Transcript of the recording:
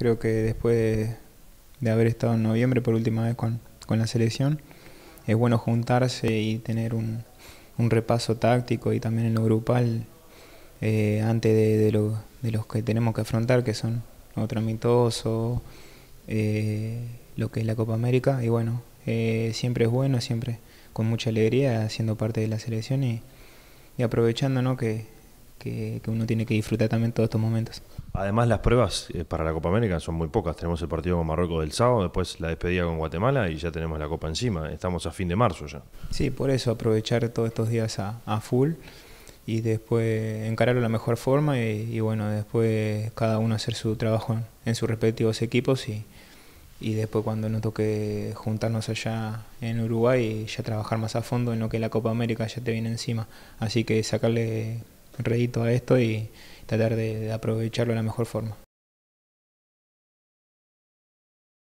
creo que después de, haber estado en noviembre por última vez con, la selección, es bueno juntarse y tener un, repaso táctico y también en lo grupal eh, antes de, los que tenemos que afrontar, que son otro mitoso, eh, lo que es la Copa América. Y bueno, eh, siempre es bueno, siempre con mucha alegría, siendo parte de la selección y, aprovechando que que, uno tiene que disfrutar también todos estos momentos. Además, las pruebas eh, para la Copa América son muy pocas. Tenemos el partido con Marruecos del sábado, después la despedida con Guatemala y ya tenemos la Copa encima. Estamos a fin de marzo ya. Sí, por eso aprovechar todos estos días a, full y después encararlo la mejor forma y, bueno, después cada uno hacer su trabajo en, sus respectivos equipos y, después cuando nos toque juntarnos allá en Uruguay Y ya trabajar más a fondo en lo que la Copa América ya te viene encima. Así que sacarle enredito a esto y tratar de, de aprovecharlo de la mejor forma.